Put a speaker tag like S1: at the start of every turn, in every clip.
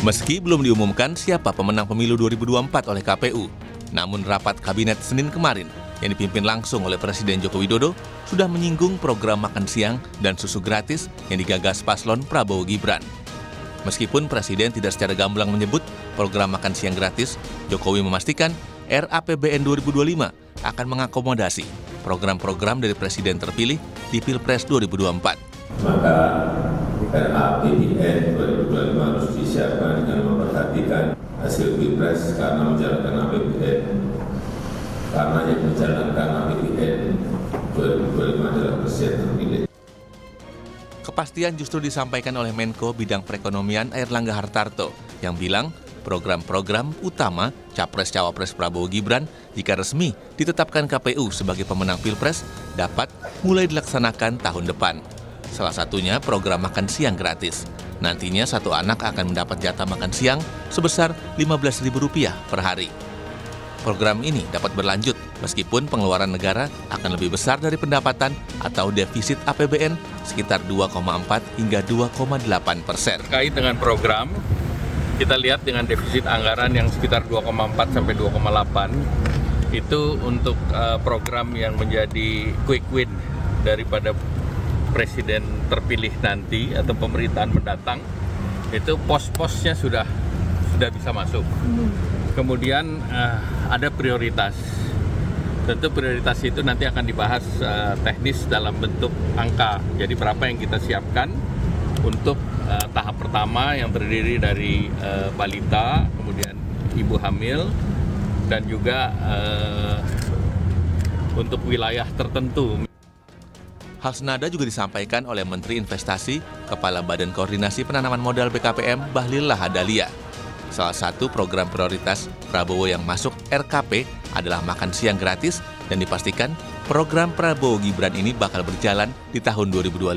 S1: Meski belum diumumkan siapa pemenang pemilu 2024 oleh KPU, namun rapat kabinet Senin kemarin yang dipimpin langsung oleh Presiden Joko Widodo sudah menyinggung program makan siang dan susu gratis yang digagas paslon Prabowo Gibran. Meskipun Presiden tidak secara gamblang menyebut program makan siang gratis, Jokowi memastikan RAPBN 2025 akan mengakomodasi program-program dari Presiden terpilih di Pilpres 2024. Maka RAPBN 2025 harus disiapkan dengan memperhatikan hasil pilpres karena menjalankan APBN karena yang menjalankan APBN 2025 adalah presiden terpilih. Kepastian justru disampaikan oleh Menko Bidang Perekonomian Airlangga Hartarto yang bilang program-program utama Capres-Cawapres Prabowo Gibran jika resmi ditetapkan KPU sebagai pemenang Pilpres dapat mulai dilaksanakan tahun depan. Salah satunya program makan siang gratis. Nantinya satu anak akan mendapat jatah makan siang sebesar Rp15.000 per hari. Program ini dapat berlanjut meskipun pengeluaran negara akan lebih besar dari pendapatan atau defisit APBN sekitar 2,4 hingga 2,8 persen. Kait dengan program, kita lihat dengan defisit anggaran yang sekitar 2,4 sampai 2,8 itu untuk eh, program yang menjadi quick win daripada presiden terpilih nanti atau pemerintahan mendatang itu pos-posnya sudah sudah bisa masuk. Hmm. Kemudian uh, ada prioritas. Tentu prioritas itu nanti akan dibahas uh, teknis dalam bentuk angka. Jadi berapa yang kita siapkan untuk uh, tahap pertama yang terdiri dari uh, balita, kemudian ibu hamil dan juga uh, untuk wilayah tertentu. Hal senada juga disampaikan oleh Menteri Investasi, Kepala Badan Koordinasi Penanaman Modal BKPM Bahlil Lahadalia. Salah satu program prioritas Prabowo yang masuk RKP adalah makan siang gratis dan dipastikan program Prabowo Gibran ini bakal berjalan di tahun 2025.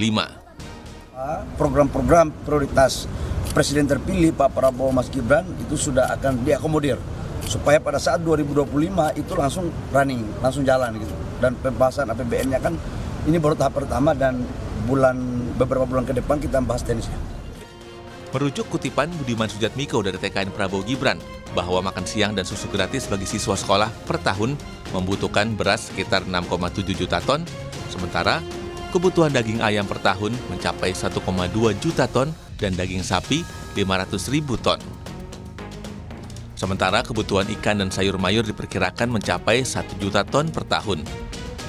S2: Program-program prioritas Presiden terpilih Pak Prabowo Mas Gibran itu sudah akan diakomodir supaya pada saat 2025 itu langsung running, langsung jalan gitu. Dan pembahasan APBN-nya kan ini baru tahap pertama dan bulan beberapa bulan ke depan kita bahas tenisnya.
S1: Merujuk kutipan Budiman Sujatmiko dari TKN Prabowo Gibran bahwa makan siang dan susu gratis bagi siswa sekolah per tahun membutuhkan beras sekitar 6,7 juta ton, sementara kebutuhan daging ayam per tahun mencapai 1,2 juta ton dan daging sapi 500 ribu ton. Sementara kebutuhan ikan dan sayur mayur diperkirakan mencapai 1 juta ton per tahun.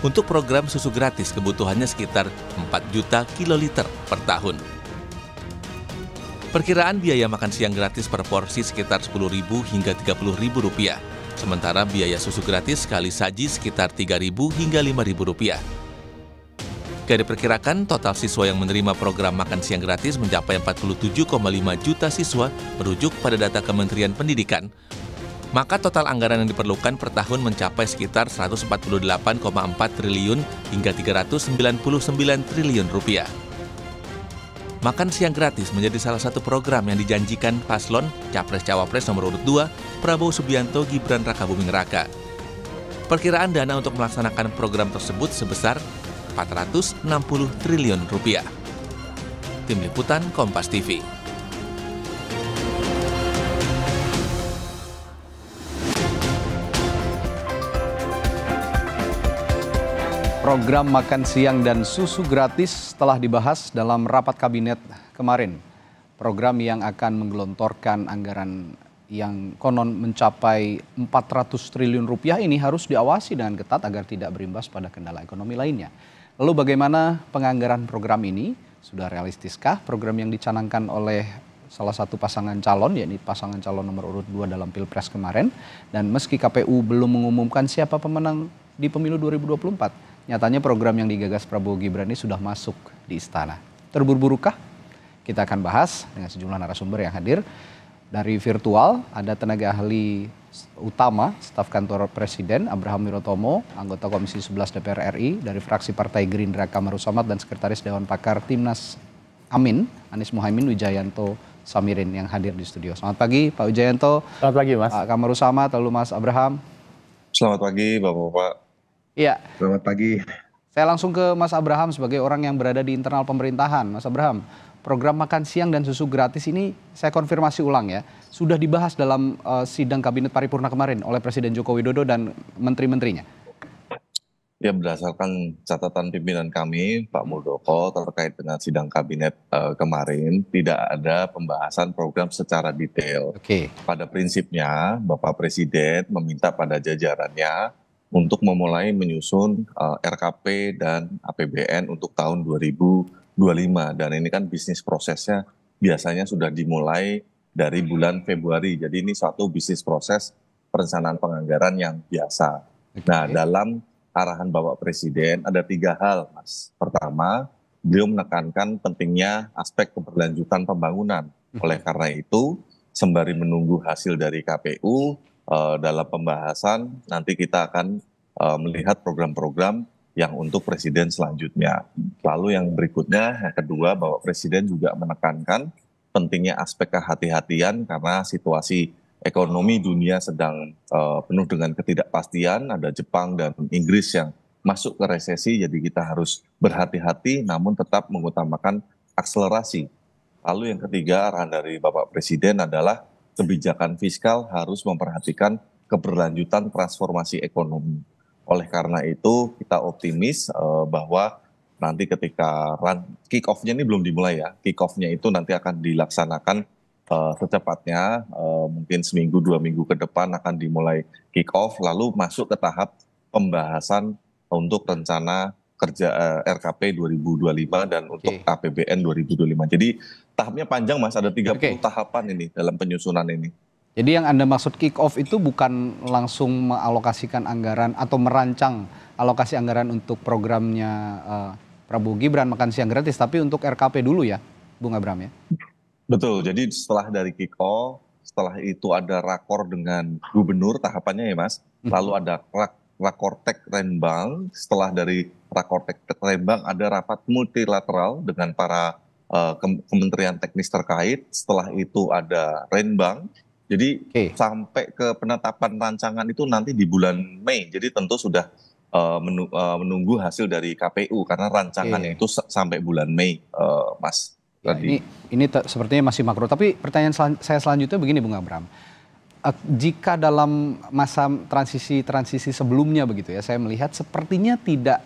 S1: Untuk program susu gratis kebutuhannya sekitar 4 juta kiloliter per tahun. Perkiraan biaya makan siang gratis per porsi sekitar Rp10.000 hingga rp rupiah, Sementara biaya susu gratis sekali saji sekitar Rp3.000 hingga Rp5.000. Dari diperkirakan, total siswa yang menerima program makan siang gratis mencapai 47,5 juta siswa merujuk pada data Kementerian Pendidikan maka total anggaran yang diperlukan per tahun mencapai sekitar 148,4 triliun hingga 399 triliun rupiah. Makan siang gratis menjadi salah satu program yang dijanjikan paslon Capres-Cawapres nomor urut 2 Prabowo Subianto Gibran Rakabuming Raka. Perkiraan dana untuk melaksanakan program tersebut sebesar 460 triliun rupiah. Tim Liputan Kompas TV
S2: Program makan siang dan susu gratis telah dibahas dalam rapat kabinet kemarin. Program yang akan menggelontorkan anggaran yang konon mencapai 400 triliun rupiah ini harus diawasi dengan ketat agar tidak berimbas pada kendala ekonomi lainnya. Lalu bagaimana penganggaran program ini? Sudah realistiskah program yang dicanangkan oleh salah satu pasangan calon, yakni pasangan calon nomor urut 2 dalam Pilpres kemarin? Dan meski KPU belum mengumumkan siapa pemenang di pemilu 2024, Nyatanya program yang digagas Prabowo Gibran ini sudah masuk di istana. Terburu-burukah? Kita akan bahas dengan sejumlah narasumber yang hadir. Dari virtual ada tenaga ahli utama staf kantor Presiden Abraham Mirotomo, anggota Komisi 11 DPR RI dari fraksi Partai Gerindra Kamaru Samad dan Sekretaris Dewan Pakar Timnas Amin Anies Muhaimin Wijayanto Samirin yang hadir di studio. Selamat pagi Pak Wijayanto. Selamat pagi Mas. Pak Samad, lalu Mas Abraham. Selamat pagi Bapak-bapak. Ya Selamat pagi. Saya langsung ke Mas Abraham sebagai orang yang berada di internal pemerintahan. Mas Abraham, program makan siang dan susu gratis ini saya konfirmasi ulang ya, sudah dibahas dalam uh, sidang kabinet paripurna kemarin oleh Presiden Joko Widodo dan menteri-menterinya.
S3: Ya berdasarkan catatan pimpinan kami Pak Muldoko terkait dengan sidang kabinet uh, kemarin tidak ada pembahasan program secara detail. Oke. Okay. Pada prinsipnya Bapak Presiden meminta pada jajarannya untuk memulai menyusun uh, eh, RKP dan APBN untuk tahun 2025 dan ini kan bisnis prosesnya biasanya sudah dimulai dari bulan Februari. Jadi ini suatu bisnis proses perencanaan penganggaran yang biasa. Okay. Nah, dalam arahan Bapak Presiden ada tiga hal, Mas. Pertama, beliau menekankan pentingnya aspek keberlanjutan pembangunan. Hmm. Oleh karena itu, sembari menunggu hasil dari KPU, Eh, dalam pembahasan nanti kita akan uh, melihat program-program yang untuk presiden selanjutnya. Lalu yang berikutnya yang kedua bahwa presiden juga menekankan pentingnya aspek kehati-hatian karena situasi ekonomi dunia sedang uh, penuh dengan ketidakpastian, ada Jepang dan Inggris yang masuk ke resesi jadi kita harus berhati-hati namun tetap mengutamakan akselerasi. Lalu yang ketiga arahan dari Bapak Presiden adalah kebijakan fiskal harus memperhatikan keberlanjutan transformasi ekonomi. Oleh karena itu, kita optimis uh, bahwa nanti ketika run, kick off-nya ini belum dimulai ya. Kick off-nya itu nanti akan dilaksanakan uh, secepatnya uh, mungkin seminggu dua minggu ke depan akan dimulai kick off lalu masuk ke tahap pembahasan untuk rencana kerja uh, RKP 2025 dan okay. untuk APBN 2025. Jadi tahapnya panjang Mas, ada 30 okay. tahapan ini dalam penyusunan ini.
S2: Jadi yang Anda maksud kick off itu bukan langsung mengalokasikan anggaran atau merancang alokasi anggaran untuk programnya uh, Prabowo Gibran makan siang gratis, tapi untuk RKP dulu ya, Bung Abram ya.
S3: Betul. Jadi setelah dari kick off, setelah itu ada rakor dengan gubernur tahapannya ya Mas, hmm. lalu ada rak Rakortek Rembang. Setelah dari Rakortek Rembang ada rapat multilateral dengan para uh, kementerian teknis terkait. Setelah itu ada Rembang. Jadi okay. sampai ke penetapan rancangan itu nanti di bulan Mei. Jadi tentu sudah eh, eh, menunggu hasil dari KPU karena rancangan okay. itu sampai bulan Mei, Mas. Ya, ini
S2: ini sepertinya masih makro. Tapi pertanyaan sel saya selanjutnya begini, Bung Abram jika dalam masa transisi-transisi sebelumnya begitu ya, saya melihat sepertinya tidak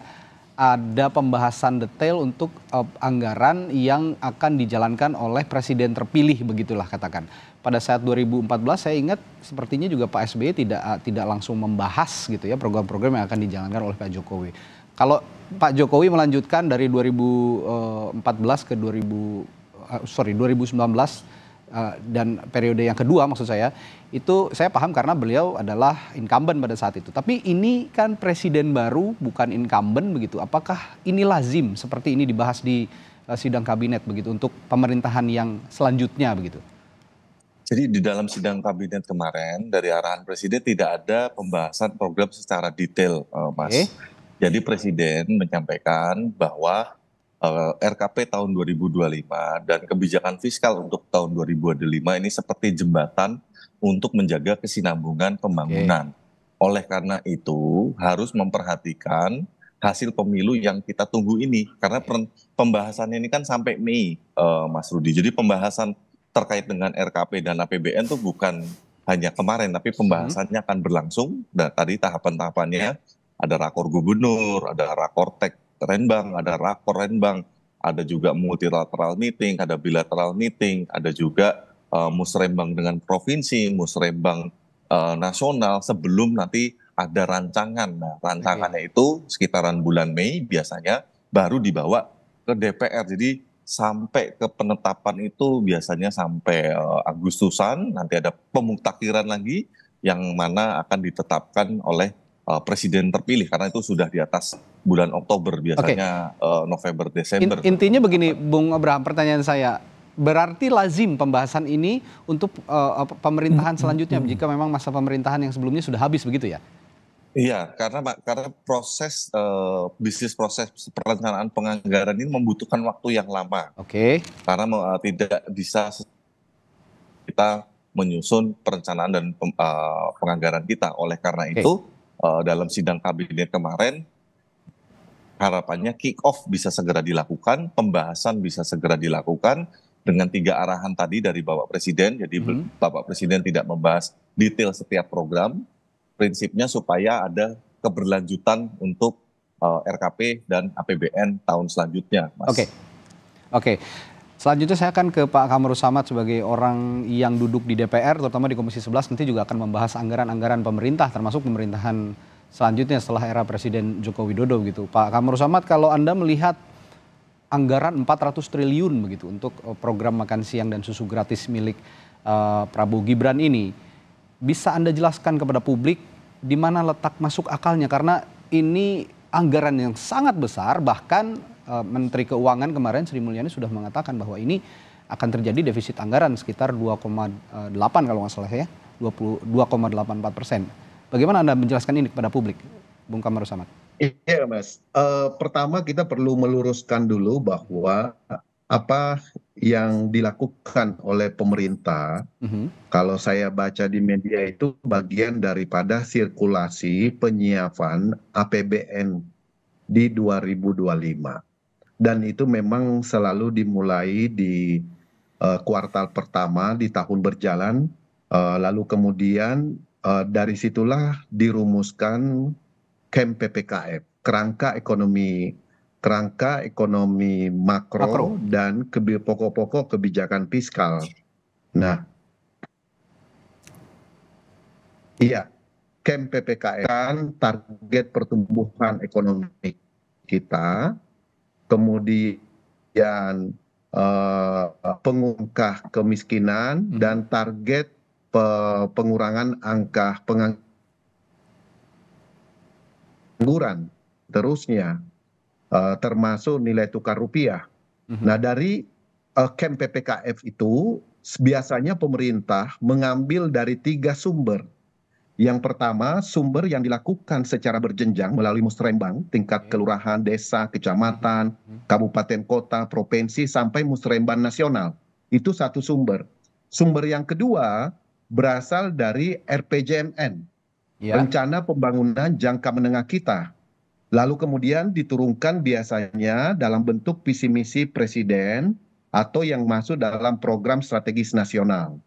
S2: ada pembahasan detail untuk uh, anggaran yang akan dijalankan oleh presiden terpilih begitulah katakan. Pada saat 2014 saya ingat sepertinya juga Pak SBY tidak uh, tidak langsung membahas gitu ya program-program yang akan dijalankan oleh Pak Jokowi. Kalau Pak Jokowi melanjutkan dari 2014 eh, ke 2000 uh, sorry 2019 uh, dan periode yang kedua maksud saya itu saya paham karena beliau adalah incumbent pada saat itu. Tapi ini kan presiden baru bukan incumbent begitu. Apakah ini lazim seperti ini dibahas di eh, sidang kabinet begitu untuk pemerintahan yang selanjutnya begitu? Jadi
S3: di dalam sidang kabinet kemarin dari arahan presiden tidak ada pembahasan program secara detail, eh, Mas. Okay. Jadi presiden menyampaikan bahwa Eh, RKP tahun 2025 dan kebijakan fiskal untuk tahun 2025 ini seperti jembatan untuk menjaga kesinambungan pembangunan. Okay. Oleh karena itu harus memperhatikan hasil pemilu yang kita tunggu ini karena pembahasannya ini kan sampai Mei, uh, Mas Rudi. Jadi pembahasan terkait dengan RKP dan APBN itu bukan hanya kemarin, tapi hmm. pembahasannya akan berlangsung. Dan tadi tahapan-tahapannya ada rakor gubernur, ada rakor tek Renbang, ada rapor Renbang, ada juga multilateral meeting, ada bilateral meeting, ada juga uh, musrembang dengan provinsi, musrembang uh, nasional sebelum nanti ada rancangan. Nah, rancangannya itu sekitaran bulan Mei biasanya baru dibawa ke DPR. Jadi sampai ke penetapan itu biasanya sampai uh, Agustusan, nanti ada pemuktakiran lagi yang mana akan ditetapkan oleh uh, presiden terpilih karena itu sudah di atas bulan Oktober biasanya okay. uh, eh, November Desember.
S2: intinya begini Bung Abraham pertanyaan saya berarti lazim pembahasan ini untuk uh, pemerintahan selanjutnya jika memang masa pemerintahan yang sebelumnya sudah habis begitu ya?
S3: Iya, karena karena proses uh, bisnis proses perencanaan penganggaran ini membutuhkan waktu yang lama. Oke. Okay. Karena uh, tidak bisa kita menyusun perencanaan dan uh, penganggaran kita. Oleh karena okay. itu uh, dalam sidang kabinet kemarin harapannya kick off bisa segera dilakukan, pembahasan bisa segera dilakukan dengan tiga arahan tadi dari Bapak Presiden. Jadi hmm. Bapak Presiden tidak membahas detail setiap program, prinsipnya supaya ada keberlanjutan untuk uh, eh, RKP dan APBN tahun selanjutnya,
S2: Mas. Oke. Okay. Oke. Okay. Selanjutnya saya akan ke Pak Kamru Samad sebagai orang yang duduk di DPR, terutama di Komisi 11, nanti juga akan membahas anggaran-anggaran pemerintah, termasuk pemerintahan selanjutnya setelah era Presiden Joko Widodo gitu. Pak Kamru Samad, kalau Anda melihat anggaran 400 triliun begitu untuk eh, program makan siang dan susu gratis milik uh, Prabowo Gibran ini, bisa Anda jelaskan kepada publik di mana letak masuk akalnya? Karena ini anggaran yang sangat besar, bahkan Eh, Menteri Keuangan kemarin Sri Mulyani sudah mengatakan bahwa ini akan terjadi defisit anggaran sekitar 2,8 kalau nggak salah ya 2,84 persen. Bagaimana anda menjelaskan ini kepada publik, Bung Kamar Samad?
S4: Iya mas. Uh, pertama kita perlu meluruskan dulu bahwa apa yang dilakukan oleh pemerintah, uh-huh. kalau saya baca di media itu bagian daripada sirkulasi penyiapan APBN di 2025 dan itu memang selalu dimulai di eh, kuartal pertama di tahun berjalan eh, lalu kemudian eh, dari situlah dirumuskan camp e ppkm e kerangka ekonomi kerangka ekonomi makro, makro. dan pokok-pokok kebijakan fiskal nah iya camp e ppkm kan target pertumbuhan ekonomi kita kemudian eh, pengungkah kemiskinan hmm. dan target pengurangan angka pengangguran terusnya eh, termasuk nilai tukar rupiah. Hmm. Nah dari camp eh, PPKF itu biasanya pemerintah mengambil dari tiga sumber yang pertama sumber yang dilakukan secara berjenjang melalui musrembang tingkat kelurahan desa kecamatan mhm, mhm. kabupaten kota provinsi sampai musrembang nasional itu satu sumber sumber yang kedua berasal dari rpjmn ya. rencana pembangunan jangka menengah kita lalu kemudian diturunkan biasanya dalam bentuk visi misi presiden atau yang masuk dalam program strategis nasional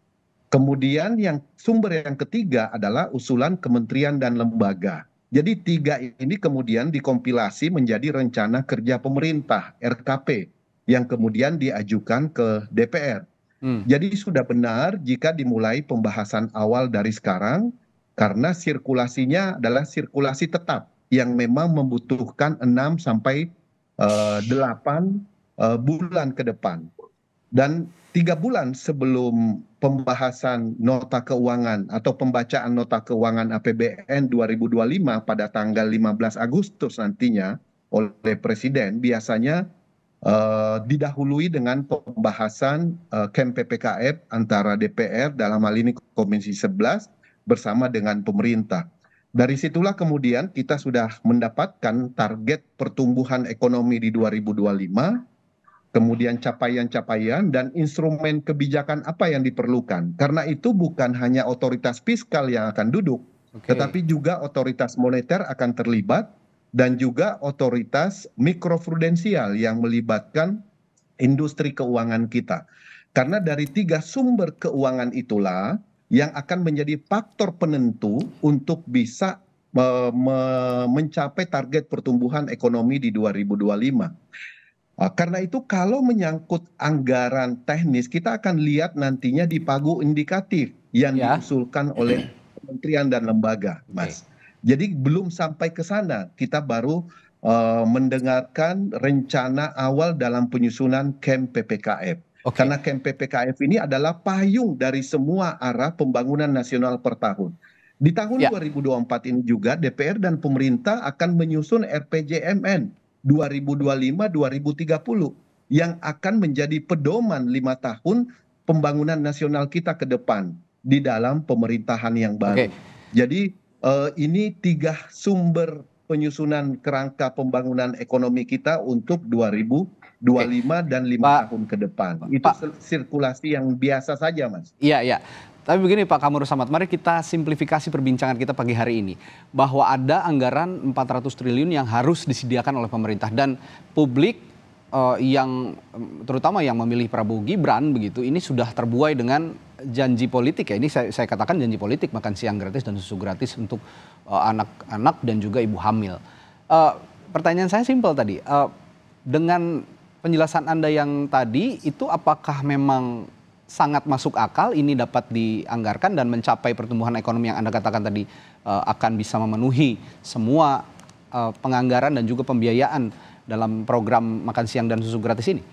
S4: kemudian yang sumber yang ketiga adalah usulan kementerian dan lembaga jadi tiga ini kemudian dikompilasi menjadi rencana kerja pemerintah rkp yang kemudian diajukan ke dpr hmm. jadi sudah benar jika dimulai pembahasan awal dari sekarang karena sirkulasinya adalah sirkulasi tetap yang memang membutuhkan 6 sampai uh, 8 uh, bulan ke depan. Dan tiga bulan sebelum pembahasan nota keuangan atau pembacaan nota keuangan apbn 2025 pada tanggal 15 agustus nantinya oleh presiden biasanya eh, didahului dengan pembahasan eh, kem ppkf antara dpr dalam hal ini komisi 11 bersama dengan pemerintah. Dari situlah kemudian kita sudah mendapatkan target pertumbuhan ekonomi di 2025 kemudian capaian-capaian dan instrumen kebijakan apa yang diperlukan. Karena itu bukan hanya otoritas fiskal yang akan duduk, okay. tetapi juga otoritas moneter akan terlibat dan juga otoritas mikroprudensial yang melibatkan industri keuangan kita. Karena dari tiga sumber keuangan itulah yang akan menjadi faktor penentu untuk bisa me eh, me mencapai target pertumbuhan ekonomi di 2025. Eh, karena itu kalau menyangkut anggaran teknis kita akan lihat nantinya di pagu indikatif yang ya. diusulkan oleh kementerian dan lembaga mas jadi belum sampai ke sana kita baru uh, mendengarkan rencana awal dalam penyusunan KEM PPKF Okay. Karena KEM PPKF ini adalah payung dari semua arah pembangunan nasional per tahun. Di tahun ya. 2024 ini juga DPR dan pemerintah akan menyusun RPJMN 2025-2030 yang akan menjadi pedoman lima tahun pembangunan nasional kita ke depan di dalam pemerintahan yang baru. Okay. Jadi eh, ini tiga sumber penyusunan kerangka pembangunan ekonomi kita untuk 2025 okay. dan lima tahun ke depan. Itu sirkulasi yang biasa saja, Mas.
S2: Iya, iya. Tapi begini Pak Kamur Samad, mari kita simplifikasi perbincangan kita pagi hari ini. Bahwa ada anggaran 400 triliun yang harus disediakan oleh pemerintah. Dan publik uh, yang terutama yang memilih Prabowo Gibran begitu ini sudah terbuai dengan janji politik ya ini saya, saya katakan janji politik makan siang gratis dan susu gratis untuk eh, anak-anak uh, dan juga ibu hamil. Uh, pertanyaan saya simpel tadi uh, dengan penjelasan anda yang tadi itu apakah memang sangat masuk akal ini dapat dianggarkan dan mencapai pertumbuhan ekonomi yang Anda katakan tadi uh, akan bisa memenuhi semua uh, penganggaran dan juga pembiayaan dalam program makan siang dan susu gratis ini?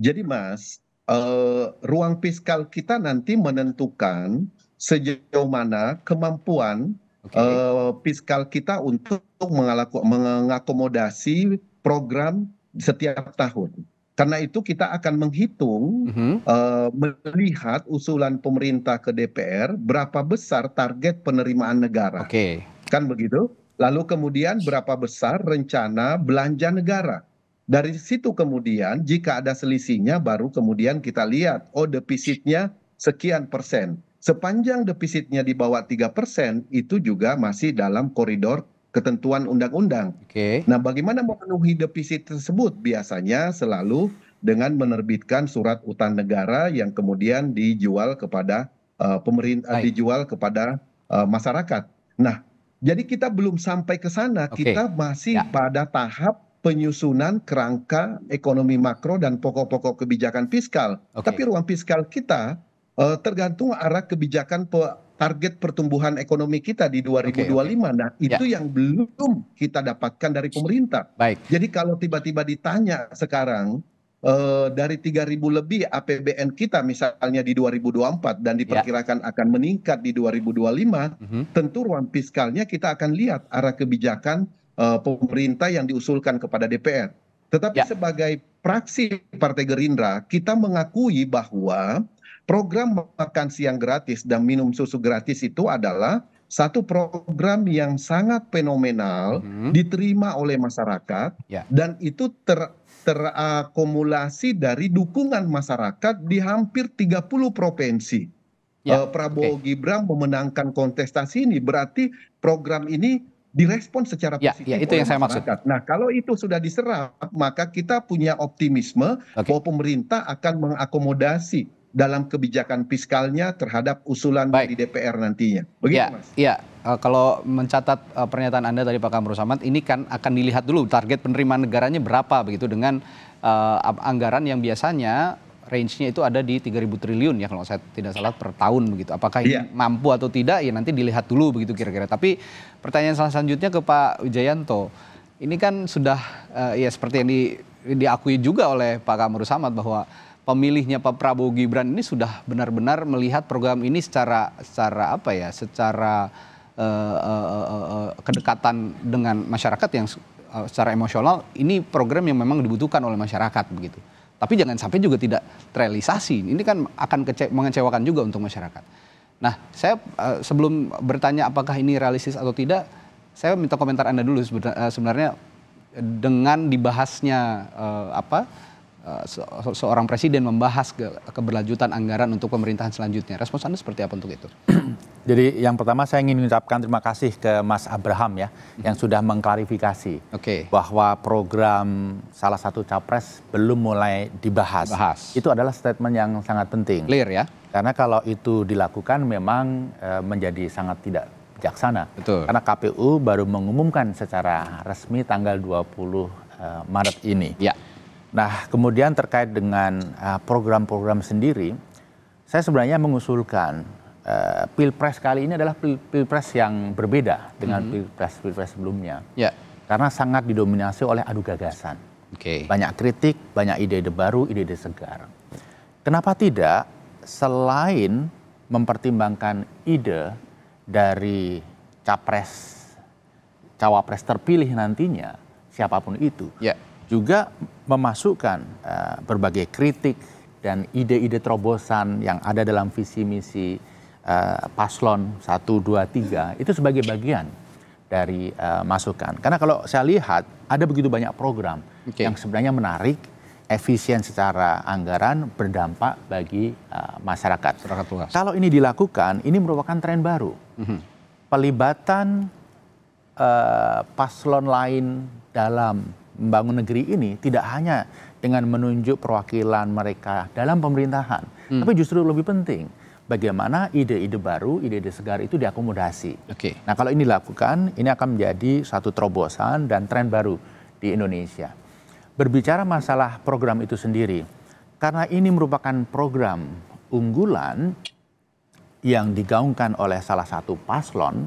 S4: Jadi Mas, uh, ruang fiskal kita nanti menentukan sejauh mana kemampuan okay. uh, fiskal kita untuk mengakomodasi program setiap tahun karena itu kita akan menghitung mm-hmm. eh, melihat usulan pemerintah ke dpr berapa besar target penerimaan negara Oke. kan begitu lalu kemudian berapa besar rencana belanja negara dari situ kemudian jika ada selisihnya baru kemudian kita lihat oh defisitnya sekian persen sepanjang defisitnya di bawah tiga persen itu juga masih dalam koridor ketentuan undang-undang. Okay. Nah, bagaimana memenuhi defisit tersebut? Biasanya selalu dengan menerbitkan surat utang negara yang kemudian dijual kepada uh, eh, pemerintah, eh, Hai. dijual kepada uh, masyarakat. Nah, jadi kita belum sampai ke sana. Okay. Kita masih ya. pada tahap penyusunan kerangka ekonomi makro dan pokok-pokok kebijakan fiskal. Okay. Tapi ruang fiskal kita uh, tergantung arah kebijakan pe target pertumbuhan ekonomi kita di 2025. Okay, okay. Nah, ya. itu yeah. yang belum kita dapatkan dari pemerintah. Baik. Jadi kalau tiba-tiba ditanya sekarang Uh, dari 3.000 lebih APBN kita misalnya di 2024 dan ya. diperkirakan yeah. akan meningkat di 2025, mm -hmm. tentu ruang fiskalnya kita akan lihat arah kebijakan uh, pemerintah yang diusulkan kepada DPR. Tetapi yeah. sebagai praksi Partai Gerindra, kita mengakui bahwa program makan siang gratis dan minum susu gratis itu adalah satu program yang sangat fenomenal hmm. diterima oleh masyarakat ya. dan itu ter terakumulasi dari dukungan masyarakat di hampir 30 provinsi. Ya, uh, Prabowo okay. Gibran memenangkan kontestasi ini berarti program ini direspon secara ya, ya positif. Ya, itu yang saya maksud. Nah, kalau itu sudah diserap, maka kita punya optimisme okay. bahwa pemerintah akan mengakomodasi dalam kebijakan fiskalnya terhadap usulan Baik. di DPR nantinya.
S2: Begitu, ya, Mas. Iya. Uh, kalau mencatat uh, pernyataan Anda tadi Pak Kamru Samad, ini kan akan dilihat dulu target penerimaan negaranya berapa begitu dengan uh, anggaran yang biasanya range-nya itu ada di 3.000 triliun ya kalau saya tidak salah per tahun begitu. Apakah ini yeah. mampu atau tidak ya nanti dilihat dulu begitu kira-kira. Tapi pertanyaan selanjutnya ke Pak Wijayanto. Ini kan sudah uh, ya seperti yang di, diakui juga oleh Pak Kamru Samad bahwa pemilihnya Pak Prabowo Gibran ini sudah benar-benar melihat program ini secara secara apa ya, secara uh, uh, uh, kedekatan dengan masyarakat yang uh, secara emosional ini program yang memang dibutuhkan oleh masyarakat begitu. Tapi jangan sampai juga tidak terrealisasi. Ini kan akan mengecewakan juga untuk masyarakat. Nah, saya uh, sebelum bertanya apakah ini realistis atau tidak, saya minta komentar Anda dulu sebenarnya eh, dengan dibahasnya uh, apa Eh, seorang presiden membahas ke keberlanjutan anggaran untuk pemerintahan selanjutnya. Respons Anda seperti apa untuk itu? Jadi yang pertama saya ingin mengucapkan terima kasih ke Mas Abraham
S5: ya mhm. yang sudah mengklarifikasi okay. bahwa program salah satu capres belum mulai dibahas. Bahas. Itu adalah statement yang sangat penting. Clear ya. Karena kalau itu dilakukan memang e, menjadi sangat tidak bijaksana. Betul. Karena KPU baru mengumumkan secara resmi tanggal 20 e, eh, Maret ini. Ya. Yeah Nah, kemudian terkait dengan eh, program-program sendiri, saya sebenarnya mengusulkan uh, pilpres kali ini adalah pil pilpres yang berbeda dengan mm-hmm. pilpres pilpres sebelumnya, yeah. karena sangat didominasi oleh adu gagasan. Okay. Banyak kritik, banyak ide-ide baru, ide-ide segar. Kenapa tidak? Selain mempertimbangkan ide dari capres, cawapres terpilih nantinya, siapapun itu, yeah juga memasukkan uh, berbagai kritik dan ide-ide terobosan yang ada dalam visi misi uh, paslon 1, 2, 3 itu sebagai bagian dari uh, masukan. Karena kalau saya lihat ada begitu banyak program okay. yang sebenarnya menarik, efisien secara anggaran, berdampak bagi uh, masyarakat. Kalau ini dilakukan, ini merupakan tren baru. Mm -hmm. Pelibatan uh, paslon lain dalam membangun negeri ini tidak hanya dengan menunjuk perwakilan mereka dalam pemerintahan, hmm. tapi justru lebih penting bagaimana ide-ide baru, ide-ide segar itu diakomodasi. Oke. Okay. Nah, kalau ini dilakukan, ini akan menjadi satu terobosan dan tren baru di Indonesia. Berbicara masalah program itu sendiri, karena ini merupakan program unggulan yang digaungkan oleh salah satu paslon,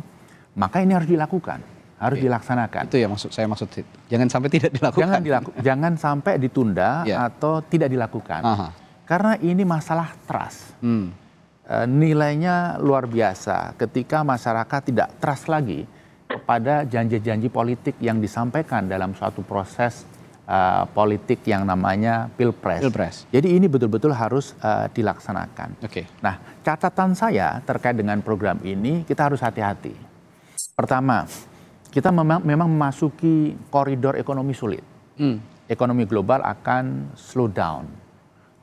S5: maka ini harus dilakukan harus okay. dilaksanakan. Itu ya maksud saya maksud jangan sampai tidak dilakukan. Jangan dilaku, jangan sampai ditunda yeah. atau tidak dilakukan. Aha. Karena ini masalah trust. Hmm. E, nilainya luar biasa ketika masyarakat tidak trust lagi kepada janji-janji politik yang disampaikan dalam suatu proses uh, politik yang namanya pilpres. pilpres. Jadi ini betul-betul harus uh, dilaksanakan. Oke. Okay. Nah, catatan saya terkait dengan program ini kita harus hati-hati. Pertama, kita memang, memang memasuki koridor ekonomi sulit. Hmm. Ekonomi global akan slow down.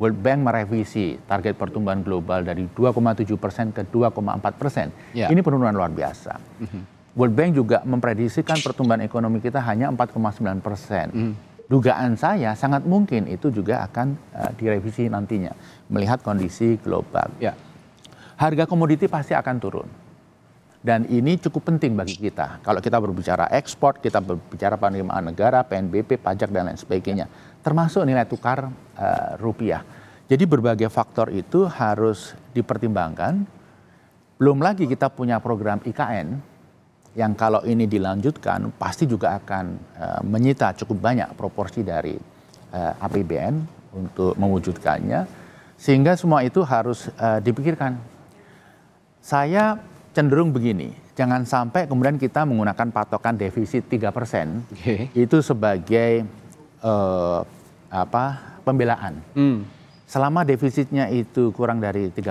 S5: World Bank merevisi target pertumbuhan global dari 2,7 persen ke 2,4 persen. Yeah. Ini penurunan luar biasa. Mm -hmm. World Bank juga memprediksikan pertumbuhan ekonomi kita hanya 4,9 persen. Mm. Dugaan saya sangat mungkin itu juga akan uh, direvisi nantinya melihat kondisi global. Yeah. Harga komoditi pasti akan turun dan ini cukup penting bagi kita. Kalau kita berbicara ekspor, kita berbicara penerimaan negara, PNBP, pajak, dan lain sebagainya. Termasuk nilai tukar uh, rupiah. Jadi berbagai faktor itu harus dipertimbangkan. Belum lagi kita punya program IKN yang kalau ini dilanjutkan pasti juga akan uh, menyita cukup banyak proporsi dari uh, eh, APBN untuk mewujudkannya. Sehingga semua itu harus uh, dipikirkan. Saya cenderung begini, jangan sampai kemudian kita menggunakan patokan defisit 3% persen okay. itu sebagai uh, apa pembelaan. Hmm. Selama defisitnya itu kurang dari 3%,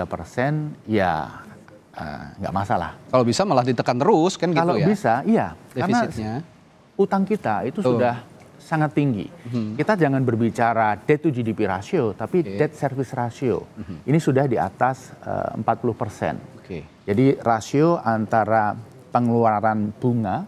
S5: ya eh, nggak uh, masalah. Kalau bisa malah ditekan terus kan gitu Kalau gitu ya. Kalau bisa, iya. Defisitnya. Karena utang kita itu oh. sudah sangat tinggi. hmm Kita jangan berbicara debt to GDP ratio, tapi okay. debt service ratio. hmm Ini sudah di atas eh, uh, 40 persen. Jadi rasio antara pengeluaran bunga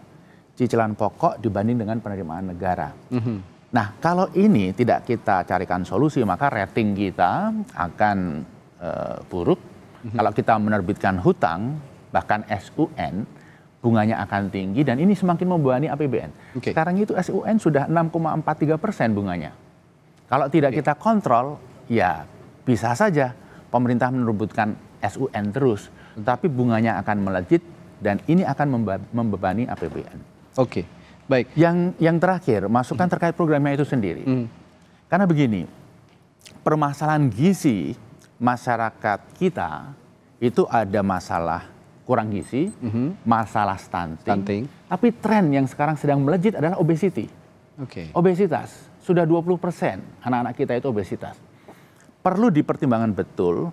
S5: cicilan pokok dibanding dengan penerimaan negara. Mm -hmm. Nah, kalau ini tidak kita carikan solusi, maka rating kita akan uh, buruk. Mm -hmm. Kalau kita menerbitkan hutang, bahkan SUN, bunganya akan tinggi dan ini semakin membebani APBN. Okay. Sekarang itu SUN sudah 6,43 persen bunganya. Kalau tidak okay. kita kontrol, ya bisa saja pemerintah menerbitkan SUN terus tetapi bunganya akan melejit dan ini akan membebani APBN. Oke, okay. baik. Yang yang terakhir, masukan hmm. terkait programnya itu sendiri. Hmm. Karena begini, permasalahan gizi masyarakat kita itu ada masalah kurang gizi, -hmm. masalah stunting, stunting, tapi tren yang sekarang sedang melejit adalah obesity. Okay. Obesitas. Sudah 20% anak-anak kita itu obesitas. Perlu dipertimbangkan betul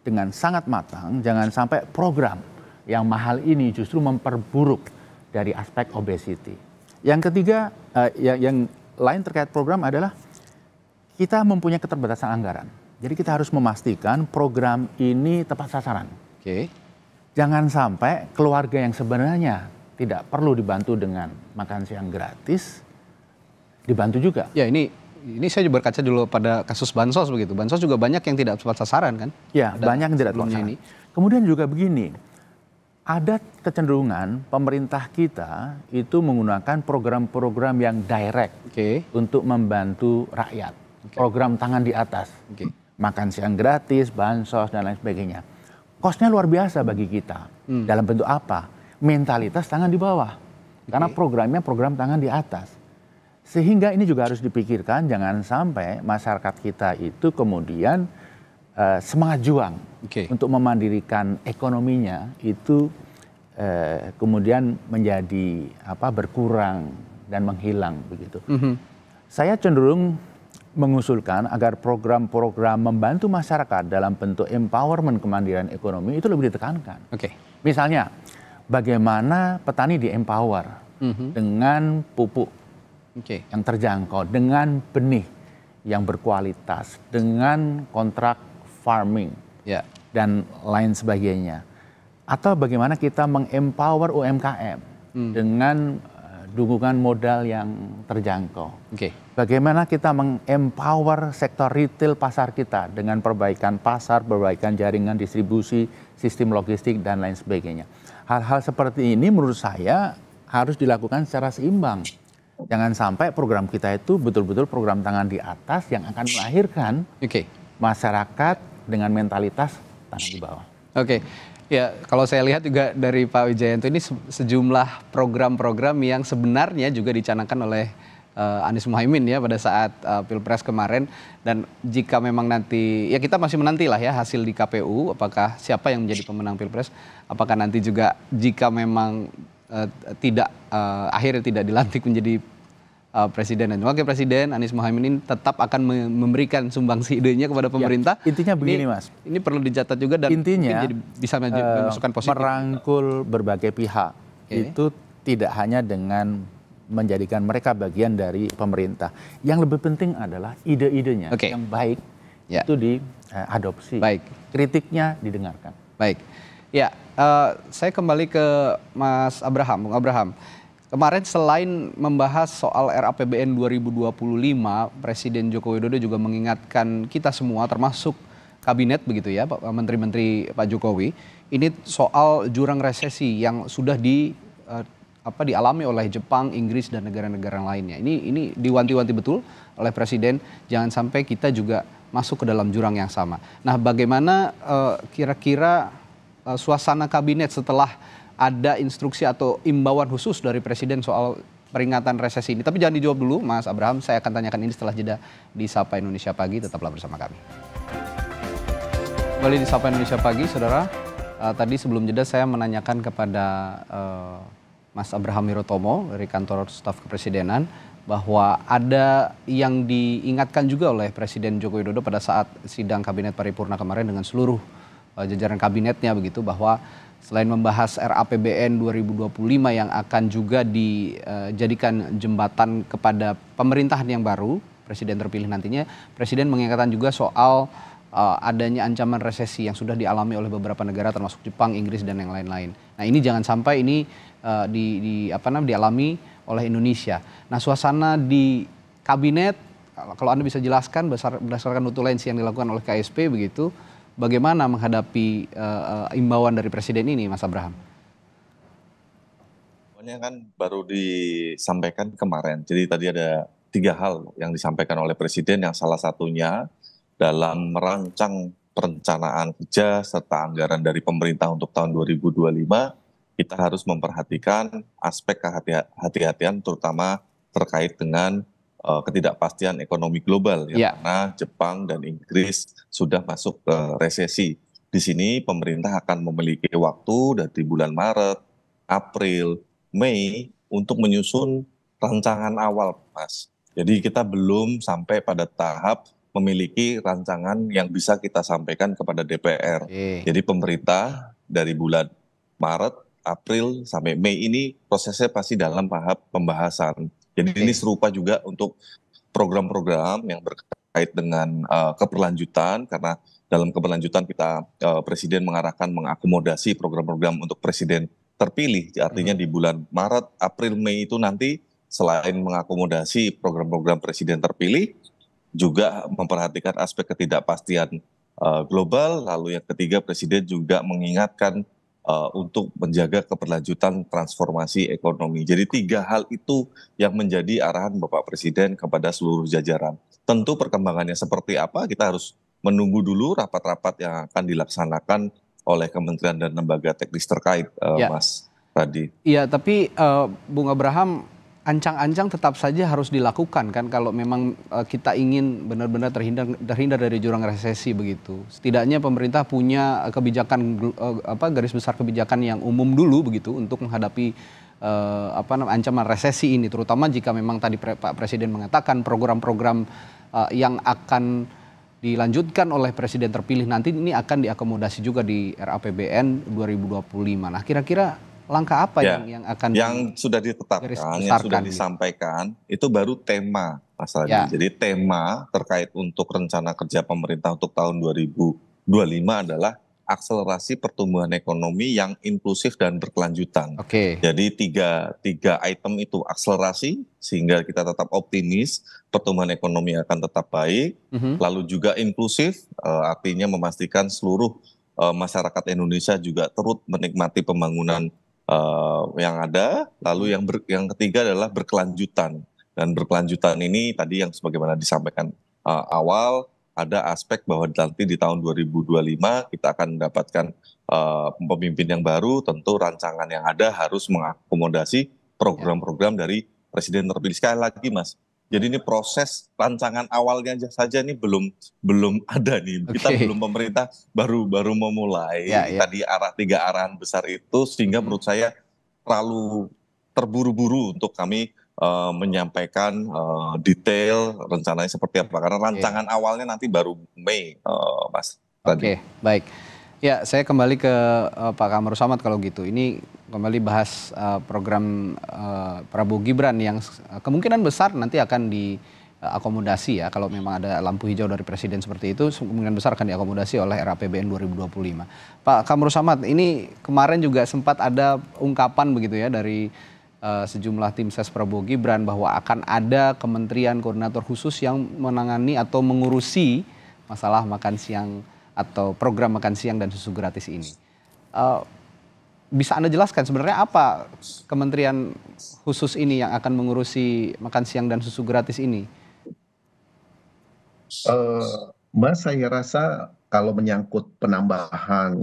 S5: dengan sangat matang, jangan sampai program yang mahal ini justru memperburuk dari aspek obesity. Yang ketiga, uh, eh, yang, yang lain terkait program adalah kita mempunyai keterbatasan anggaran. Jadi kita harus memastikan program ini tepat sasaran. Oke. Okay. Jangan sampai keluarga yang sebenarnya tidak perlu dibantu dengan
S2: makan siang gratis dibantu juga. Ya ini ini saya juga berkaca dulu pada kasus bansos begitu. Bansos juga banyak yang tidak tepat sasaran kan? Ya, ada banyak yang tidak tepat sasaran. Ini.
S5: Kemudian juga begini, ada kecenderungan pemerintah kita itu menggunakan program-program yang direct okay. untuk membantu rakyat. Okay. Program tangan di atas, okay. makan siang gratis, bansos dan lain sebagainya. Kosnya luar biasa bagi kita. Hmm. Dalam bentuk apa? Mentalitas tangan di bawah. Okay. Karena programnya program tangan di atas sehingga ini juga harus dipikirkan, jangan sampai masyarakat kita itu kemudian uh, semangat juang okay. untuk memandirikan ekonominya itu uh, kemudian menjadi apa berkurang dan menghilang begitu. Mm -hmm. Saya cenderung mengusulkan agar program-program membantu masyarakat dalam bentuk empowerment kemandirian ekonomi itu lebih ditekankan. Oke. Okay. Misalnya, bagaimana petani di empower mm -hmm. dengan pupuk okay. yang terjangkau dengan benih yang berkualitas, dengan kontrak farming yeah. dan lain sebagainya. Atau bagaimana kita mengempower UMKM hmm. dengan eh, dukungan modal yang terjangkau. Okay. Bagaimana kita mengempower sektor retail pasar kita dengan perbaikan pasar, perbaikan jaringan distribusi, sistem logistik dan lain sebagainya. Hal-hal seperti ini menurut saya harus dilakukan secara seimbang Jangan sampai program kita itu betul-betul program tangan di atas yang akan
S2: melahirkan okay. masyarakat dengan mentalitas tangan di bawah. Oke. Okay. Ya, kalau saya lihat juga dari Pak Wijayanto ini sejumlah program-program yang sebenarnya juga dicanangkan oleh uh, Anies Muhaimin ya pada saat uh, Pilpres kemarin dan jika memang nanti ya kita masih menantilah ya hasil di KPU apakah siapa yang menjadi pemenang Pilpres apakah nanti juga jika memang uh, tidak uh, akhirnya tidak dilantik menjadi uh, Presiden dan Wakil Presiden Anies Mohaimin ini tetap akan memberikan sumbangsi idenya kepada ya, pemerintah. Ya, intinya begini ini, mas. Ini perlu dicatat juga dan intinya jadi
S5: bisa uh, positif. Merangkul berbagai pihak okay. itu tidak hanya dengan menjadikan mereka bagian dari pemerintah. Yang lebih penting adalah ide-idenya
S2: okay. yang baik ya. itu diadopsi. Eh, uh, baik. Kritiknya didengarkan. Baik. Ya, uh, saya kembali ke Mas Abraham, Bung Abraham. Kemarin selain membahas soal RAPBN 2025, Presiden Joko Widodo juga mengingatkan kita semua termasuk kabinet begitu ya, Pak Menteri-menteri Pak Jokowi, ini soal jurang resesi yang sudah di eh, apa dialami oleh Jepang, Inggris dan negara-negara lainnya. Ini ini diwanti-wanti betul oleh Presiden jangan sampai kita juga masuk ke dalam jurang yang sama. Nah, bagaimana eh, kira-kira uh, uh, suasana kabinet setelah ada instruksi atau imbauan khusus dari Presiden soal peringatan resesi ini. Tapi jangan dijawab dulu Mas Abraham, saya akan tanyakan ini setelah jeda di Sapa Indonesia Pagi. Tetaplah bersama kami. Kembali di Sapa Indonesia Pagi, Saudara. Uh, tadi sebelum jeda saya menanyakan kepada uh, Mas Abraham Mirotomo dari kantor staf kepresidenan bahwa ada yang diingatkan juga oleh Presiden Joko Widodo pada saat sidang kabinet paripurna kemarin dengan seluruh eh, jajaran kabinetnya begitu bahwa Selain membahas RAPBN 2025 yang akan juga dijadikan jembatan kepada pemerintahan yang baru, presiden terpilih nantinya, presiden mengingatkan juga soal eh, adanya ancaman resesi yang sudah dialami oleh beberapa negara termasuk Jepang, Inggris dan yang lain-lain. Nah, ini jangan sampai ini eh, di, di apa namanya dialami oleh Indonesia. Nah, suasana di kabinet kalau Anda bisa jelaskan berdasarkan notulensi yang dilakukan oleh KSP begitu bagaimana menghadapi uh, imbauan dari presiden ini, Mas Abraham?
S3: Semuanya kan baru disampaikan kemarin. Jadi tadi ada tiga hal yang disampaikan oleh presiden yang salah satunya dalam merancang perencanaan kerja serta anggaran dari pemerintah untuk tahun 2025 kita harus memperhatikan aspek kehati-hatian terutama terkait dengan Eh, ketidakpastian ekonomi global ya, ya. karena Jepang dan Inggris sudah masuk ke resesi. Di sini pemerintah akan memiliki waktu dari bulan Maret, April, Mei untuk menyusun rancangan awal, Mas. Jadi kita belum sampai pada tahap memiliki rancangan yang bisa kita sampaikan kepada DPR. Okay. Jadi pemerintah dari bulan Maret, April sampai Mei ini prosesnya pasti dalam tahap pembahasan jadi okay. ini serupa juga untuk program-program yang berkait dengan uh, keberlanjutan karena dalam keberlanjutan kita uh, presiden mengarahkan mengakomodasi program-program untuk presiden terpilih artinya hmm. di bulan Maret, April, Mei itu nanti selain mengakomodasi program-program presiden terpilih juga memperhatikan aspek ketidakpastian uh, global lalu yang ketiga presiden juga mengingatkan Eh, untuk menjaga keberlanjutan transformasi ekonomi. Jadi tiga hal itu yang menjadi arahan Bapak Presiden kepada seluruh jajaran. Tentu perkembangannya seperti apa kita harus menunggu dulu rapat-rapat yang akan dilaksanakan oleh kementerian dan lembaga teknis terkait, uh, ya. Mas Tadi.
S2: Iya, tapi uh, eh, Bung Abraham ancang-ancang tetap saja harus dilakukan kan kalau memang uh, kita ingin benar-benar terhindar terhindar dari jurang resesi begitu. Setidaknya pemerintah punya kebijakan uh, apa garis besar kebijakan yang umum dulu begitu untuk menghadapi uh, apa ancaman resesi ini terutama jika memang tadi pre Pak Presiden mengatakan program-program uh, yang akan dilanjutkan oleh presiden terpilih nanti ini akan diakomodasi juga di RAPBN 2025. Nah, kira-kira langkah apa ya, yang yang akan yang
S3: sudah ditetapkan, yang sudah gitu? disampaikan gitu. itu baru tema Mas ya. Jadi tema terkait untuk rencana kerja pemerintah untuk tahun 2025 adalah akselerasi pertumbuhan ekonomi yang inklusif dan berkelanjutan. Oke. Okay. Jadi tiga tiga item itu akselerasi sehingga kita tetap optimis pertumbuhan ekonomi akan tetap baik. Mm -hmm. Lalu juga inklusif eh, artinya memastikan seluruh eh, masyarakat Indonesia juga turut menikmati pembangunan uh, yang ada, lalu yang ber, yang ketiga adalah berkelanjutan. Dan berkelanjutan ini tadi yang sebagaimana disampaikan uh, awal ada aspek bahwa nanti di tahun 2025 kita akan mendapatkan uh, pemimpin yang baru, tentu rancangan yang ada harus mengakomodasi ya. program-program dari presiden terpilih. Sekali lagi Mas, jadi ini proses rancangan awalnya saja ini belum belum ada nih. Okay. Kita belum pemerintah baru baru memulai ya, ya. tadi arah tiga arahan besar itu sehingga hmm. menurut saya terlalu terburu-buru untuk kami uh, menyampaikan uh, detail rencananya seperti apa karena rancangan awalnya nanti baru Mei,
S2: uh, Mas. Oke, okay, baik. Ya, saya kembali ke uh, Pak Kamru Samad kalau gitu. Ini kembali bahas uh, program uh, Prabowo Gibran yang eh, kemungkinan besar nanti akan diakomodasi ya kalau memang ada lampu hijau dari presiden seperti itu kemungkinan besar akan diakomodasi oleh RAPBN 2025. Pak Kamru Samad, ini kemarin juga sempat ada ungkapan begitu ya dari uh, sejumlah tim ses Prabowo Gibran bahwa akan ada kementerian koordinator khusus yang menangani atau mengurusi masalah makan siang atau program makan siang dan susu gratis ini. Uh, bisa Anda jelaskan sebenarnya apa kementerian khusus ini yang akan mengurusi makan siang dan susu gratis ini?
S4: Uh, eh, Mas, saya rasa kalau menyangkut penambahan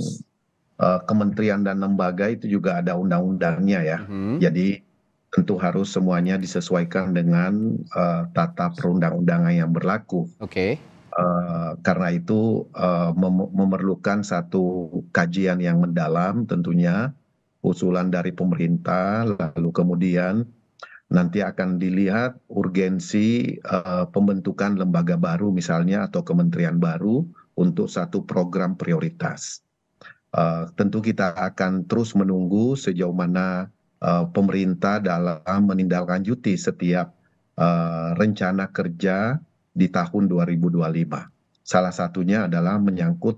S4: uh, kementerian dan lembaga itu juga ada undang-undangnya ya. Hmm. Jadi tentu harus semuanya disesuaikan dengan uh, tata perundang-undangan yang berlaku. Oke. Okay. Eh, karena itu eh, memerlukan satu kajian yang mendalam tentunya usulan dari pemerintah lalu kemudian nanti akan dilihat urgensi eh, pembentukan lembaga baru misalnya atau kementerian baru untuk satu program prioritas. Tentu kita akan terus menunggu sejauh mana pemerintah dalam menindaklanjuti setiap rencana kerja di tahun 2025. Salah satunya adalah menyangkut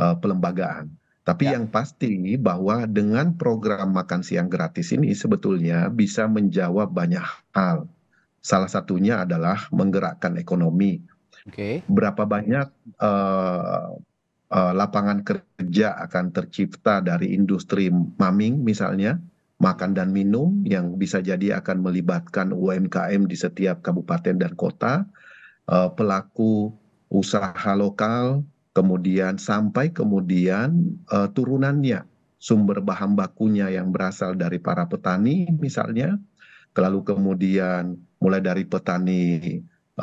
S4: uh, pelembagaan. Tapi ya. yang pasti bahwa dengan program makan siang gratis ini sebetulnya bisa menjawab banyak hal. Salah satunya adalah menggerakkan ekonomi. Okay. Berapa banyak uh, uh, lapangan kerja akan tercipta dari industri maming misalnya, makan dan minum yang bisa jadi akan melibatkan UMKM di setiap kabupaten dan kota Eh, pelaku usaha lokal kemudian sampai kemudian eh, turunannya sumber bahan bakunya yang berasal dari para petani misalnya lalu kemudian mulai dari petani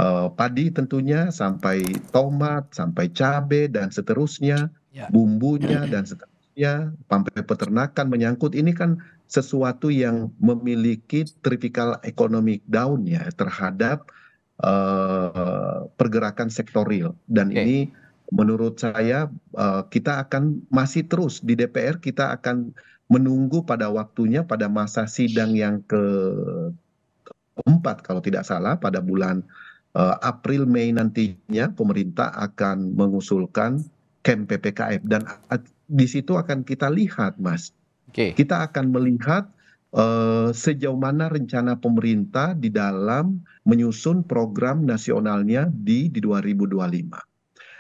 S4: eh, padi tentunya sampai tomat sampai cabai dan seterusnya ya. bumbunya dan seterusnya sampai peternakan menyangkut ini kan sesuatu yang memiliki critical economic down ya terhadap Eh, pergerakan sektoril dan ini menurut saya eh, kita akan masih terus di DPR kita akan menunggu pada waktunya pada masa sidang yang keempat kalau tidak salah pada bulan eh, April Mei nantinya pemerintah akan mengusulkan kem PPKM dan di situ akan kita lihat Mas. Okay. Kita akan melihat Eh, sejauh mana rencana pemerintah di dalam menyusun program nasionalnya di 2025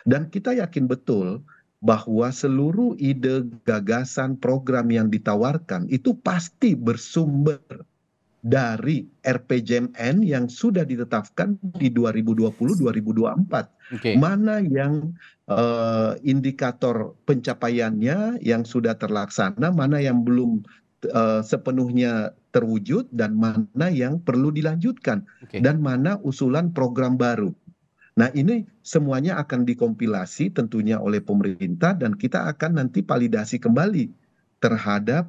S4: dan kita yakin betul bahwa seluruh ide gagasan program yang ditawarkan itu pasti bersumber dari RPJMN yang sudah ditetapkan di 2020-2024. Okay. Mana yang uh, indikator pencapaiannya yang sudah terlaksana, mana yang belum Eh, sepenuhnya terwujud dan mana yang perlu dilanjutkan dan mana usulan program baru. Nah ini semuanya akan dikompilasi tentunya oleh pemerintah dan kita akan nanti validasi kembali terhadap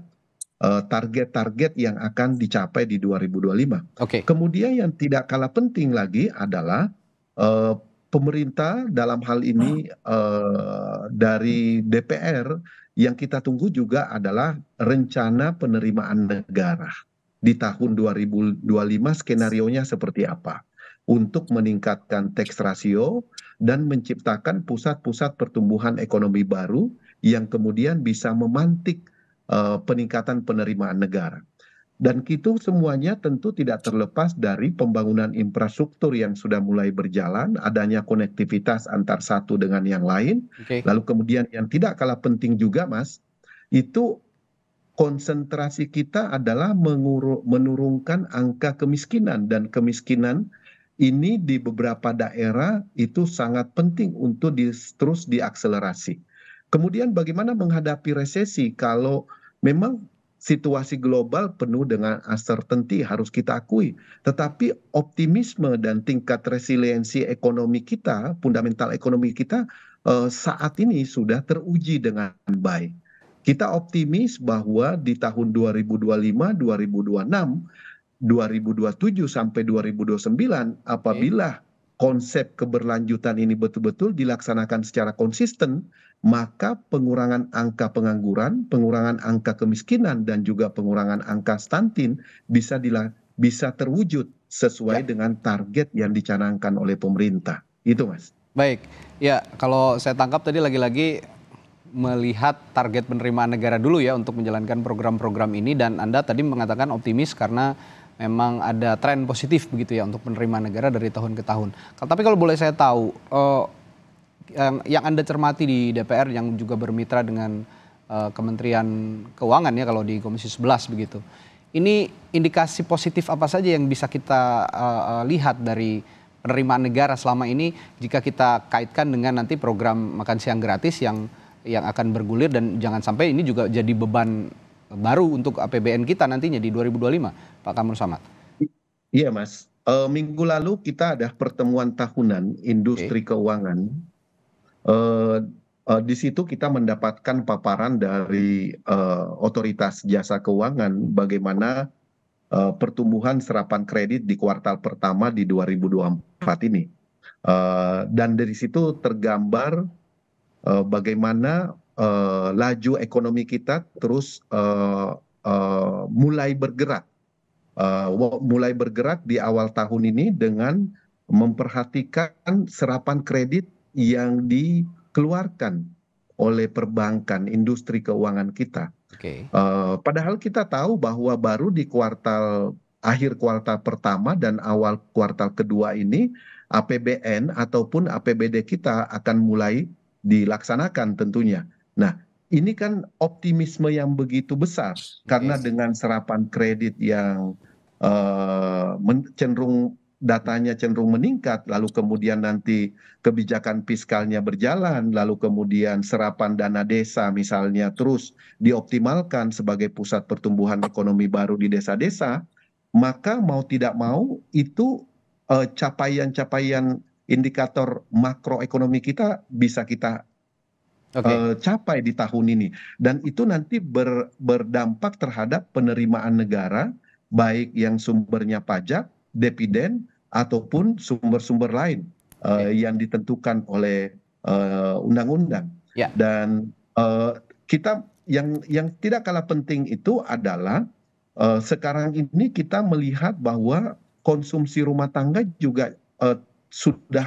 S4: eh, target-target yang akan dicapai di 2025. Okay. Kemudian yang tidak kalah penting lagi adalah uh, pemerintah dalam hal ini uh, dari DPR yang kita tunggu juga adalah rencana penerimaan negara di tahun 2025 skenario nya seperti apa untuk meningkatkan tax ratio dan menciptakan pusat-pusat pertumbuhan ekonomi baru yang kemudian bisa memantik eh, peningkatan penerimaan negara dan itu semuanya tentu tidak terlepas dari pembangunan infrastruktur yang sudah mulai berjalan adanya konektivitas antar satu dengan yang lain lalu kemudian yang tidak kalah penting juga mas itu konsentrasi kita adalah menurunkan angka kemiskinan dan kemiskinan ini di beberapa daerah itu sangat penting untuk di, terus diakselerasi. Kemudian bagaimana menghadapi resesi kalau memang situasi global penuh dengan uncertainty harus kita akui. Tetapi optimisme dan tingkat resiliensi ekonomi kita, fundamental ekonomi kita eh, saat ini sudah teruji dengan baik. Kita optimis bahwa di tahun 2025, 2026, 2027 sampai 2029 apabila okay konsep keberlanjutan ini betul betul dilaksanakan secara konsisten maka pengurangan angka pengangguran, pengurangan angka kemiskinan dan juga pengurangan angka stunting bisa bisa terwujud sesuai ya. dengan target yang dicanangkan oleh pemerintah. Itu Mas.
S2: Baik. Ya, kalau saya tangkap tadi lagi-lagi melihat target penerimaan negara dulu ya untuk menjalankan program-program ini dan Anda tadi mengatakan optimis karena memang ada tren positif begitu ya untuk penerimaan negara dari tahun ke tahun. Tapi kalau boleh saya tahu uh, yang, yang Anda cermati di DPR yang juga bermitra dengan uh, Kementerian Keuangan ya kalau di Komisi 11 begitu. Ini indikasi positif apa saja yang bisa kita uh, uh, lihat dari penerimaan negara selama ini jika kita kaitkan dengan nanti program makan siang gratis yang yang akan bergulir dan jangan sampai ini juga jadi beban baru untuk APBN kita nantinya di 2025, Pak Kamrul Samad.
S4: Iya, Mas. E, minggu lalu kita ada pertemuan tahunan industri okay. keuangan. E, e, di situ kita mendapatkan paparan dari e, otoritas jasa keuangan bagaimana e, pertumbuhan serapan kredit di kuartal pertama di 2024 ini. E, dan dari situ tergambar e, bagaimana Eh, laju ekonomi kita terus eh, eh, mulai bergerak mulai bergerak di awal tahun ini dengan memperhatikan serapan kredit yang dikeluarkan oleh perbankan industri keuangan kita. Okay. Uh, padahal kita tahu bahwa baru di kuartal akhir kuartal pertama dan awal kuartal kedua ini APBN ataupun APBD kita akan mulai dilaksanakan tentunya nah ini kan optimisme yang begitu besar karena dengan serapan kredit yang eh, cenderung datanya cenderung meningkat lalu kemudian nanti kebijakan fiskalnya berjalan lalu kemudian serapan dana desa misalnya terus dioptimalkan sebagai pusat pertumbuhan ekonomi baru di desa-desa maka mau tidak mau itu eh, capaian-capaian indikator makroekonomi kita bisa kita Eh, capai di tahun ini dan itu nanti berdampak terhadap penerimaan negara baik yang sumbernya pajak dividen ataupun sumber sumber lain eh, yang ditentukan oleh eh, undang undang ya. dan kita yang yang tidak kalah penting itu adalah sekarang ini kita melihat bahwa konsumsi rumah tangga juga sudah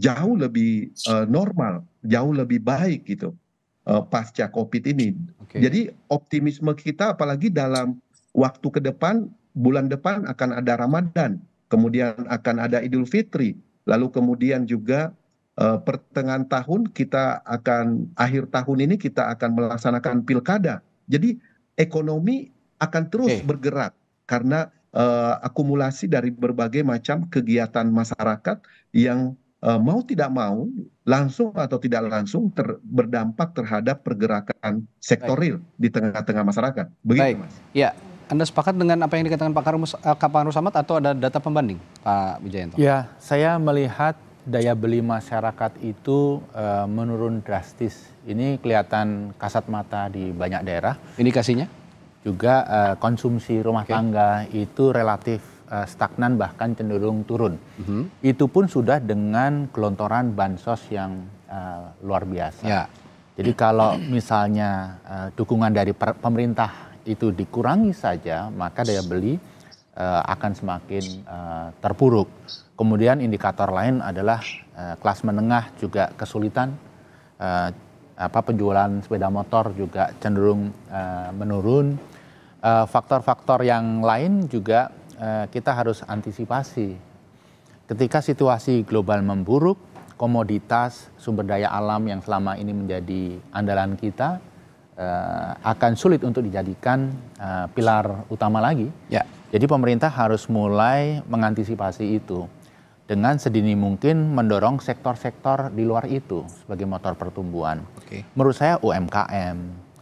S4: jauh lebih normal jauh lebih baik gitu eh, pasca covid ini. Jadi optimisme kita apalagi dalam waktu ke depan bulan depan akan ada Ramadan, kemudian akan ada Idul Fitri, lalu kemudian juga uh, pertengahan tahun kita akan akhir tahun ini kita akan melaksanakan pilkada. Jadi ekonomi akan terus okay. bergerak karena uh, akumulasi dari berbagai macam kegiatan masyarakat yang Eh, mau tidak mau langsung atau tidak langsung ter, berdampak terhadap pergerakan sektoril di tengah-tengah masyarakat. Begitu, Baik. Mas.
S2: Ya, anda sepakat dengan apa yang dikatakan Pak Karumus, eh, Kapan Rusamat atau ada data pembanding, Pak Wijayanto? Ya, saya melihat daya beli masyarakat
S5: itu uh, menurun drastis. Ini kelihatan kasat mata di banyak daerah. Indikasinya? Juga uh, konsumsi rumah okay. tangga itu relatif uh, stagnan bahkan cenderung turun. Mm -hmm. Itu pun sudah dengan kelontoran bansos yang uh, luar biasa. Yeah. Jadi ya. kalau misalnya uh, dukungan dari pemerintah itu dikurangi saja, maka daya beli uh, akan semakin uh, terpuruk. Kemudian indikator lain adalah uh, kelas menengah juga kesulitan. Uh, apa penjualan sepeda motor juga cenderung uh, menurun. Faktor-faktor uh, faktor -faktor yang lain juga Eh, kita harus antisipasi. Ketika situasi global memburuk, komoditas sumber daya alam yang selama ini menjadi andalan kita eh, akan sulit untuk dijadikan eh, pilar utama lagi. Ya. Jadi pemerintah harus mulai mengantisipasi itu dengan sedini mungkin mendorong sektor-sektor di luar itu sebagai motor pertumbuhan. Okay. Menurut saya UMKM,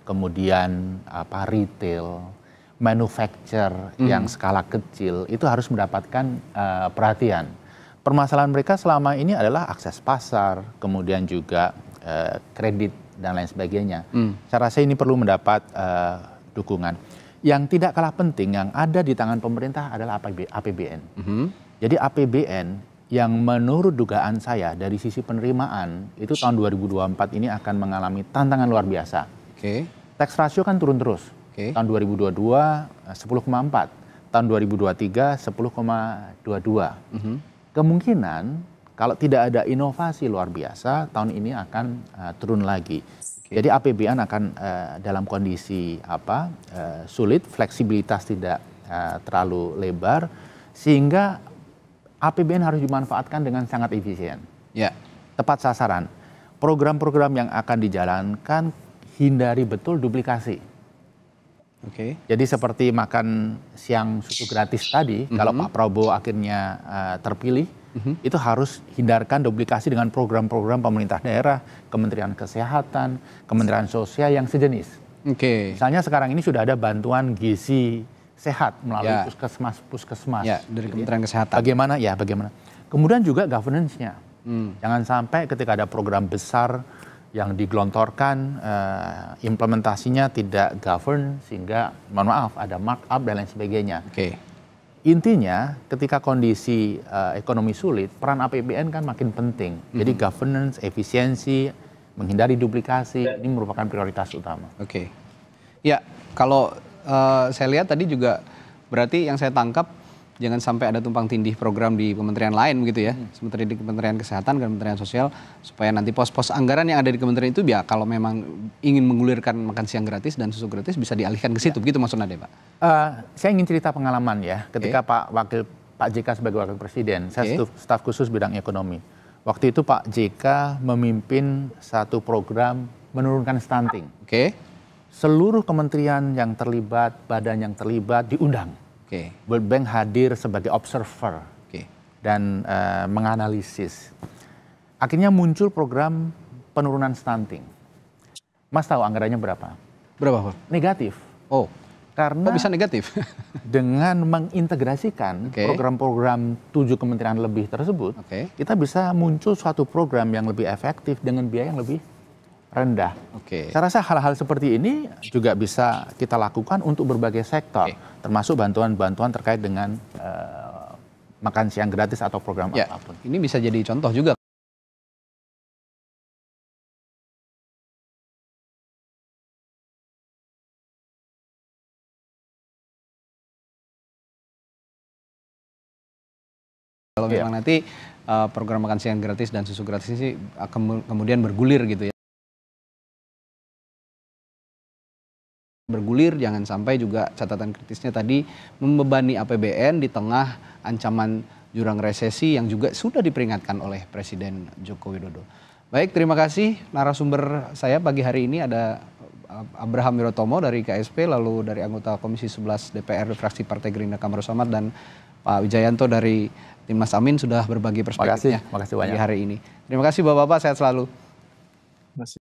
S5: kemudian apa retail, manufacture hmm. yang skala kecil itu harus mendapatkan uh, perhatian. Permasalahan mereka selama ini adalah akses pasar, kemudian juga uh, kredit dan lain sebagainya. Mm. Saya rasa ini perlu mendapat uh, dukungan. Yang tidak kalah penting yang ada di tangan pemerintah adalah APBN. Hmm. Jadi APBN yang menurut dugaan saya dari sisi penerimaan itu tahun 2024 ini akan mengalami tantangan luar biasa. Okay. Tax ratio kan turun terus okay. tahun 2022 10,4, eh, tahun 2023 10,22. Mm -hmm. Kemungkinan kalau tidak ada inovasi luar biasa, tahun ini akan uh, turun lagi. Okay. Jadi APBN akan uh, dalam kondisi apa uh, sulit, fleksibilitas tidak uh, terlalu lebar, sehingga APBN harus dimanfaatkan dengan sangat efisien, yeah. tepat sasaran. Program-program yang akan dijalankan hindari betul duplikasi. Okay. Jadi seperti makan siang susu gratis tadi, mm -hmm. kalau Pak Prabowo akhirnya uh, terpilih, mm -hmm. itu harus hindarkan duplikasi dengan program-program pemerintah daerah, Kementerian Kesehatan, Kementerian Sosial yang sejenis. Oke. Okay. Misalnya sekarang ini sudah ada bantuan gizi sehat melalui yeah. puskesmas puskesmas ya, dari Jadi, Kementerian Kesehatan. Bagaimana ya bagaimana? Kemudian juga governance-nya. Hmm. Jangan sampai ketika ada program besar yang digelontorkan uh, implementasinya tidak govern sehingga mohon maaf ada markup dan lain sebagainya. Oke. Okay. Intinya ketika kondisi uh, ekonomi sulit peran APBN kan makin penting. Mm -hmm. Jadi mm-hmm. governance, efisiensi, menghindari duplikasi ini merupakan prioritas utama. Oke. Okay.
S2: Ya, kalau uh, saya lihat tadi juga berarti yang saya tangkap jangan sampai ada tumpang tindih program di kementerian lain begitu ya. Hmm. Sementara di Kementerian Kesehatan Kementerian Sosial supaya nanti pos-pos anggaran yang ada di kementerian itu ya kalau memang ingin menggulirkan makan siang gratis dan susu gratis bisa dialihkan ke situ ya. begitu Mas Nade Pak. Uh, saya ingin cerita pengalaman ya ketika okay.
S5: Pak Wakil Pak JK sebagai Wakil Presiden, saya okay. staf, staf khusus bidang ekonomi. Waktu itu Pak JK memimpin satu program menurunkan stunting. Oke. Okay. Seluruh kementerian yang terlibat, badan yang terlibat diundang Okay. World Bank hadir sebagai observer okay. dan uh, menganalisis. Akhirnya muncul program penurunan stunting. Mas tahu anggarannya berapa? Berapa, Pak? Negatif. Oh. Karena Kok bisa negatif? dengan mengintegrasikan program program-program tujuh kementerian lebih tersebut, okay. kita bisa muncul suatu program yang lebih efektif dengan biaya yang lebih rendah. Oke. Okay. Saya rasa hal-hal seperti ini juga bisa kita lakukan untuk berbagai sektor, okay. termasuk bantuan-bantuan terkait dengan uh,
S3: makan siang gratis atau program ya. apapun. Ini bisa jadi contoh juga. Kalau iya. memang ya. nanti eh, program makan siang gratis dan susu gratis ini
S2: kemudian bergulir gitu ya. bergulir jangan sampai juga catatan kritisnya tadi membebani APBN di tengah ancaman jurang resesi yang juga sudah diperingatkan oleh Presiden Joko Widodo. Baik, terima kasih narasumber saya pagi hari ini ada eh, Abraham Wirotomo dari KSP lalu dari anggota Komisi 11 DPR fraksi Partai Gerindra Kamar Samad dan Pak Wijayanto dari Timnas Amin sudah berbagi perspektifnya terima kasih banyak. Pagi hari ini. Terima kasih Bapak-bapak, sehat selalu. Terima kasih.